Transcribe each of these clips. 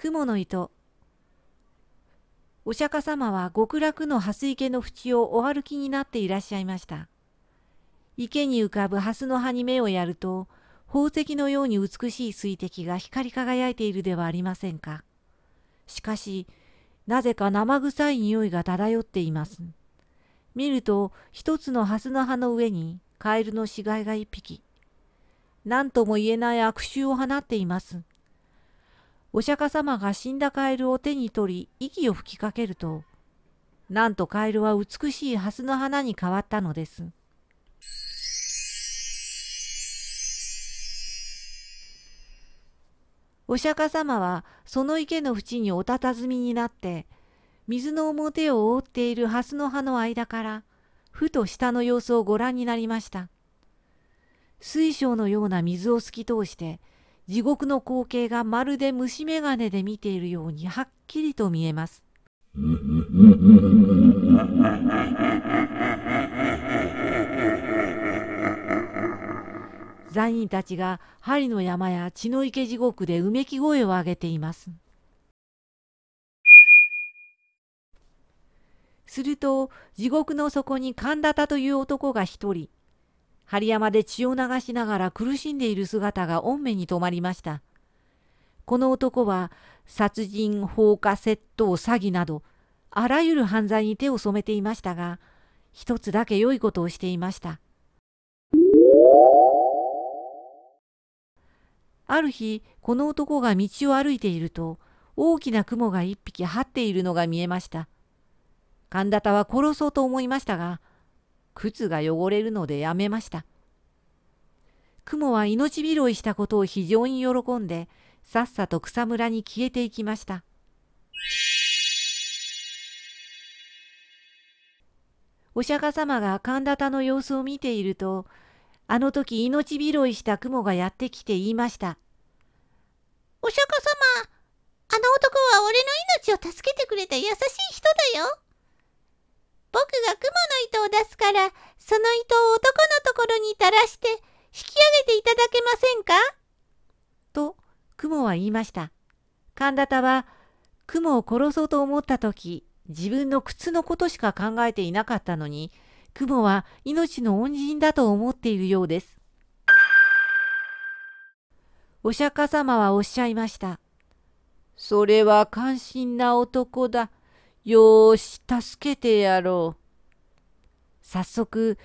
雲の糸お釈迦様は極楽の蓮池の淵をお歩きになっていらっしゃいました。池に浮かぶ蓮の葉に目をやると、宝石のように美しい水滴が光り輝いているではありませんか。しかし、なぜか生臭い匂いが漂っています。見ると、一つの蓮の葉の上にカエルの死骸が一匹。何とも言えない悪臭を放っています。お釈迦様が死んだカエルを手に取り息を吹きかけるとなんとカエルは美しいハスの花に変わったのです。お釈迦様はその池の縁におたたずみになって水の表を覆っているハスの葉の間からふと下の様子をご覧になりました。水晶のような水を透き通して地獄の光景がまるで虫眼鏡で見ているようにはっきりと見えます。罪人たちが針の山や血の池地獄でうめき声を上げています。すると地獄の底に神田田という男が一人針山で血を流しながら苦しんでいる姿が御目に留まりました。この男は殺人、放火、窃盗、詐欺など、あらゆる犯罪に手を染めていましたが、一つだけ良いことをしていました。ある日、この男が道を歩いていると、大きな雲が一匹張っているのが見えました。神田田は殺そうと思いましたが、靴が汚れるのでやめました。雲は命拾いしたことを非常に喜んで、さっさと草むらに消えていきました。お釈迦様が神田田の様子を見ていると、あの時命拾いした雲がやってきて言いました。お釈迦様、あの男は俺の命を助けてくれた優しい人だよ。僕が雲の糸を出すから、その糸を男のところに垂らして引き上げていただけませんかと、雲は言いました。神田田は、雲を殺そうと思った時、自分の靴のことしか考えていなかったのに、雲は命の恩人だと思っているようです。お釈迦様はおっしゃいました。それは関心な男だ。よーし、助けてやろう。早速、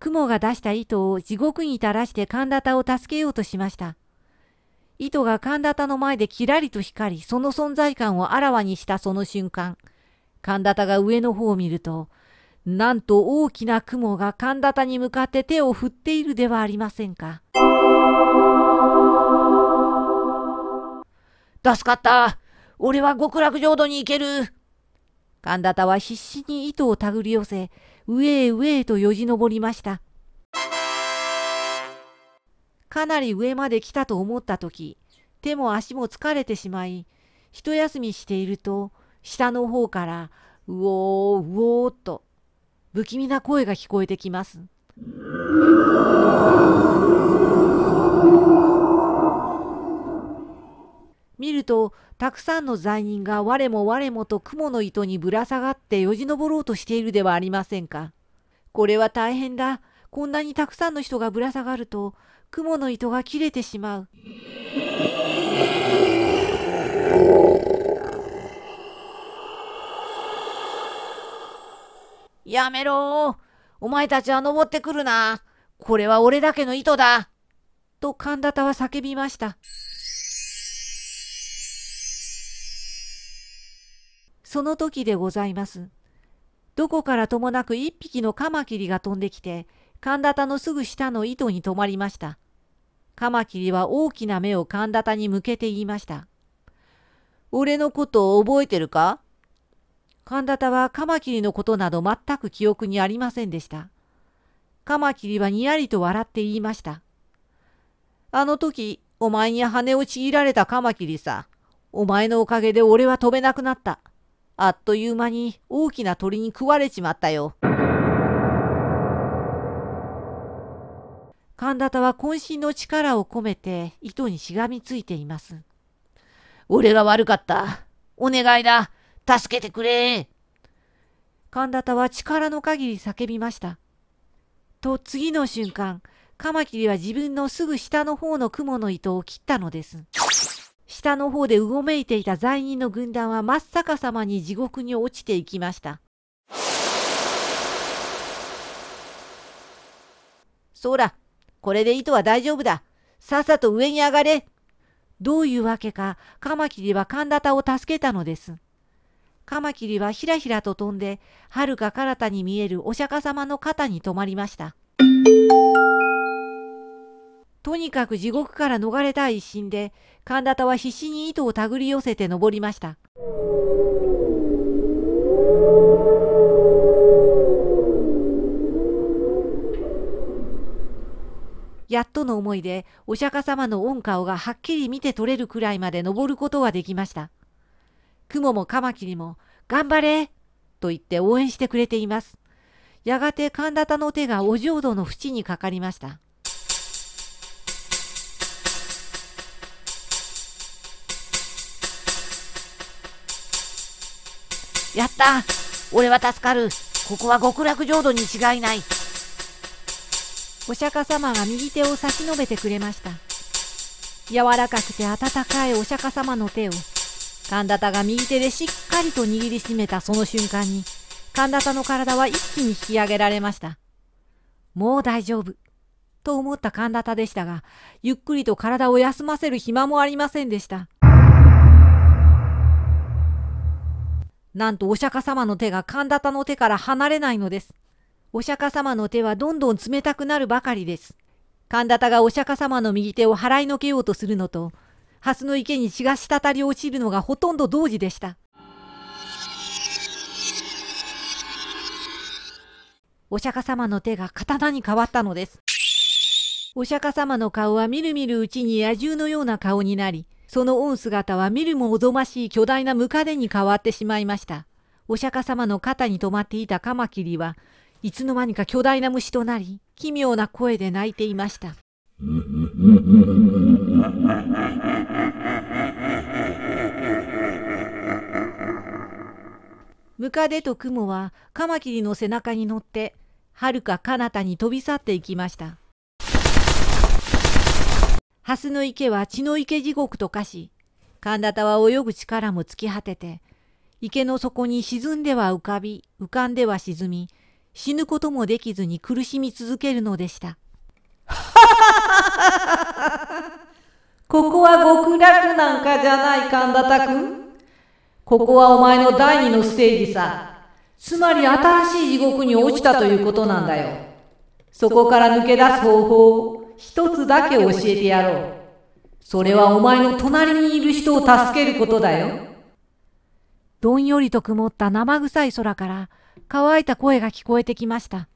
雲が出した糸を地獄に垂らして神田田を助けようとしました。糸が神田田の前でキラリと光り、その存在感をあらわにしたその瞬間、神田田が上の方を見ると、なんと大きな雲が神田田に向かって手を振っているではありませんか。助かった俺は極楽浄土に行ける神田田は必死に糸を手繰り寄せ、上へ上へとよじ登りました。かなり上まで来たと思った時、手も足も疲れてしまい、一休みしていると、下の方から、うおー、うおーっと、不気味な声が聞こえてきます。見ると、たくさんの罪人が我も我もと雲の糸にぶら下がってよじ登ろうとしているではありませんか。これは大変だ。こんなにたくさんの人がぶら下がると、雲の糸が切れてしまう。やめろお前たちは登ってくるなこれは俺だけの糸だと神田田は叫びました。その時でございます。どこからともなく一匹のカマキリが飛んできて、神田田のすぐ下の糸に止まりました。カマキリは大きな目を神田田に向けて言いました。俺のことを覚えてるか神田田はカマキリのことなど全く記憶にありませんでした。カマキリはにやりと笑って言いました。あの時、お前に羽をちぎられたカマキリさ。お前のおかげで俺は飛べなくなった。あっという間に大きな鳥に食われちまったよ。神田タは渾身の力を込めて糸にしがみついています。俺が悪かった。お願いだ。助けてくれ。神田タは力の限り叫びました。と次の瞬間、カマキリは自分のすぐ下の方の雲の糸を切ったのです。下の方でうごめいていた罪人の軍団は真っ逆さまに地獄に落ちていきました。そら、これで糸は大丈夫だ。さっさと上に上がれ。どういうわけか、カマキリはカンダタを助けたのです。カマキリはひらひらと飛んで、はるか彼方に見えるお釈迦様の肩に止まりました。とにかく地獄から逃れたい一心で、神田田は必死に糸を手繰り寄せて登りました。やっとの思いで、お釈迦様の御顔がはっきり見て取れるくらいまで登ることはできました。雲もカマキリも、頑張れと言って応援してくれています。やがて神田田の手がお浄土の縁にかかりました。やった俺は助かるここは極楽浄土に違いないお釈迦様が右手を差し伸べてくれました柔らかくて温かいお釈迦様の手を神田田が右手でしっかりと握りしめたその瞬間に神田田の体は一気に引き上げられましたもう大丈夫と思った神田田でしたがゆっくりと体を休ませる暇もありませんでした。なんとお釈迦様の手が神田の手から離れないのです。お釈迦様の手はどんどん冷たくなるばかりです。神田がお釈迦様の右手を払いのけようとするのと、蓮の池に血が滴り落ちるのがほとんど同時でした。お釈迦様の手が刀に変わったのです。お釈迦様の顔はみるみるうちに野獣のような顔になり、その御姿は見るもおぞましい巨大なムカデに変わってしまいました。お釈迦様の肩に止まっていたカマキリは、いつの間にか巨大な虫となり、奇妙な声で泣いていました。ムカデとクモはカマキリの背中に乗って、はるか彼方に飛び去っていきました。蓮の池は血の池地獄と化し、神田田は泳ぐ力も尽き果てて、池の底に沈んでは浮かび、浮かんでは沈み、死ぬこともできずに苦しみ続けるのでした。ここは極楽なんかじゃない神田田君。ここはお前の第二のステージさ。つまり新しい地獄に落ちたということなんだよ。そこから抜け出す方法、一つだけ教えてやろう。それはお前の隣にいる人を助けることだよ。どんよりと曇った生臭い空から乾いた声が聞こえてきました。